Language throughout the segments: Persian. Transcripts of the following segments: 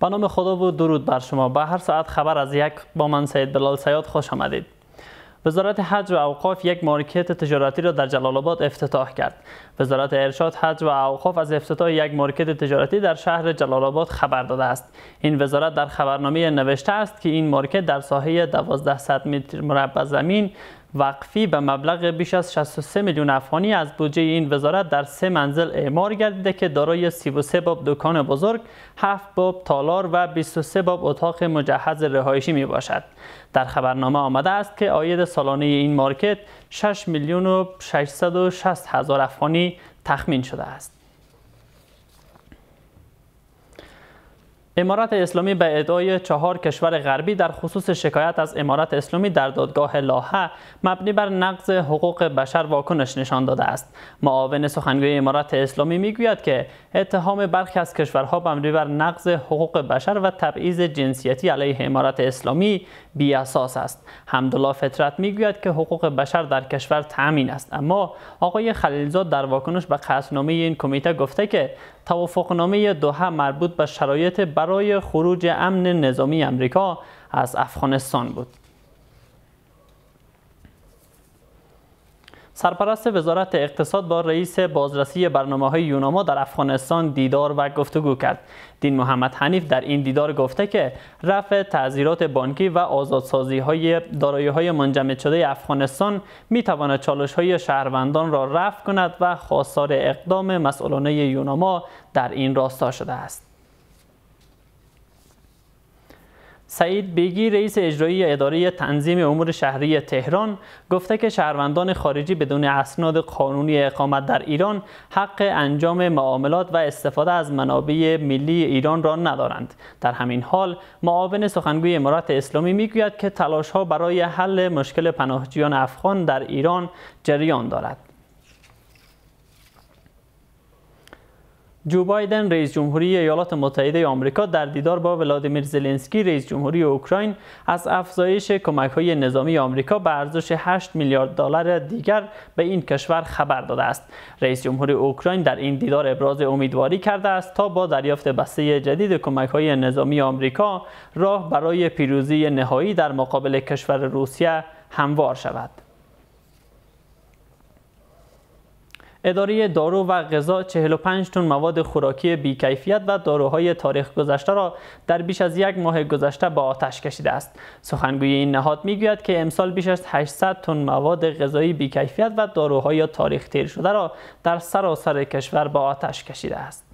به نام خدا و درود بر شما به هر ساعت خبر از یک با من سید بلال سیاد خوش آمدید وزارت حج و اوقاف یک مارکت تجارتی را در جلال آباد افتتاح کرد وزارت ارشاد حج و اوقاف از افتتاح یک مارکت تجارتی در شهر جلال آباد خبر داده است این وزارت در خبرنامه نوشته است که این مارکت در ساحه 1200 متر مربع زمین وقفی به مبلغ بیش از 63 میلیون افغانی از بودجه این وزارت در سه منزل اعمار گردیده که دارای 33 باب دکان بزرگ، 7 باب تالار و 23 باب اتاق مجهز رهایشی می باشد. در خبرنامه آمده است که آید سالانه این مارکت 6 میلیون و 660 هزار افغانی تخمین شده است. امارت اسلامی به ادعای چهار کشور غربی در خصوص شکایت از امارت اسلامی در دادگاه لاهه مبنی بر نقض حقوق بشر واکنش نشان داده است معاون سخنگوی امارت اسلامی میگوید که اتهام برخی از کشورها مبنی بر نقض حقوق بشر و تبعیض جنسیتی علیه امارت اسلامی بی اساس است حمدالله فطرت میگوید که حقوق بشر در کشور تامین است اما آقای خلیلزاد در واکنش به قصدنامه این کمیته گفته که توافقنامه دوحه مربوط به شرایط برای خروج امن نظامی امریکا از افغانستان بود سرپرست وزارت اقتصاد با رئیس بازرسی برنامه های یوناما در افغانستان دیدار و گفتگو کرد. دین محمد حنیف در این دیدار گفته که رفع تعذیرات بانکی و آزادسازی های دارایی های منجمد شده افغانستان می تواند چالش های شهروندان را رفع کند و خواستار اقدام مسئولانه یوناما در این راستا شده است. سعید بیگی رئیس اجرایی اداره تنظیم امور شهری تهران گفته که شهروندان خارجی بدون اسناد قانونی اقامت در ایران حق انجام معاملات و استفاده از منابع ملی ایران را ندارند در همین حال معاون سخنگوی امارات اسلامی میگوید که تلاش ها برای حل مشکل پناهجویان افغان در ایران جریان دارد جو بایدن رئیس جمهوری ایالات متحده آمریکا در دیدار با ولادیمیر زلنسکی رئیس جمهوری اوکراین از افزایش کمک های نظامی آمریکا به ارزش 8 میلیارد دلار دیگر به این کشور خبر داده است. رئیس جمهوری اوکراین در این دیدار ابراز امیدواری کرده است تا با دریافت بسته جدید کمک های نظامی آمریکا راه برای پیروزی نهایی در مقابل کشور روسیه هموار شود. اداره دارو و غذا 45 تن مواد خوراکی بیکیفیت و داروهای تاریخ گذشته را در بیش از یک ماه گذشته به آتش کشیده است. سخنگوی این نهاد میگوید که امسال بیش از 800 تن مواد غذایی بیکیفیت و داروهای تاریخ تیر شده را در سراسر کشور به آتش کشیده است.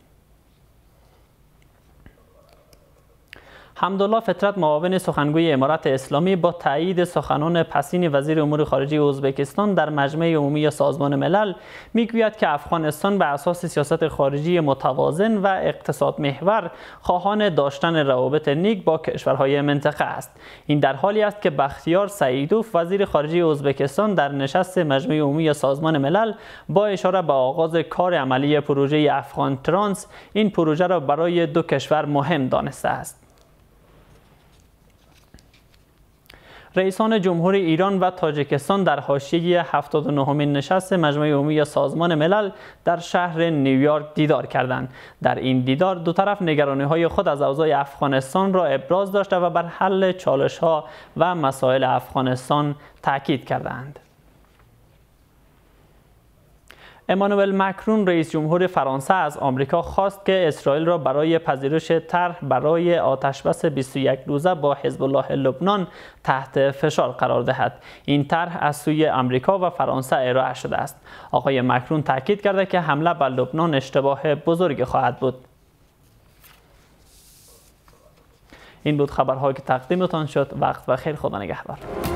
حمدالله فطرت معاون سخنگوی امارت اسلامی با تایید سخنان پسین وزیر امور خارجه ازبکستان در مجمع عمومی سازمان ملل میگوید که افغانستان به اساس سیاست خارجی متوازن و اقتصاد محور خواهان داشتن روابط نیک با کشورهای منطقه است این در حالی است که بختیار سعیدوف وزیر خارجه ازبکستان در نشست مجمع عمومی سازمان ملل با اشاره به آغاز کار عملی پروژه افغان ترانس این پروژه را برای دو کشور مهم دانسته است رئیسان جمهور ایران و تاجکستان در حاشیه 79 نشست مجمع عمومی سازمان ملل در شهر نیویورک دیدار کردند در این دیدار دو طرف نگرانی های خود از اوضاع افغانستان را ابراز داشته و بر حل چالش ها و مسائل افغانستان تاکید کردند امانوئل مکرون رئیس جمهور فرانسه از آمریکا خواست که اسرائیل را برای پذیرش طرح برای آتشبس 21 روزه با حزب الله لبنان تحت فشار قرار دهد این طرح از سوی آمریکا و فرانسه ارائه شده است آقای مکرون تاکید کرده که حمله به لبنان اشتباه بزرگی خواهد بود این بود خبرهایی که تقدیمتان شد وقت و خیر خدا نگهدار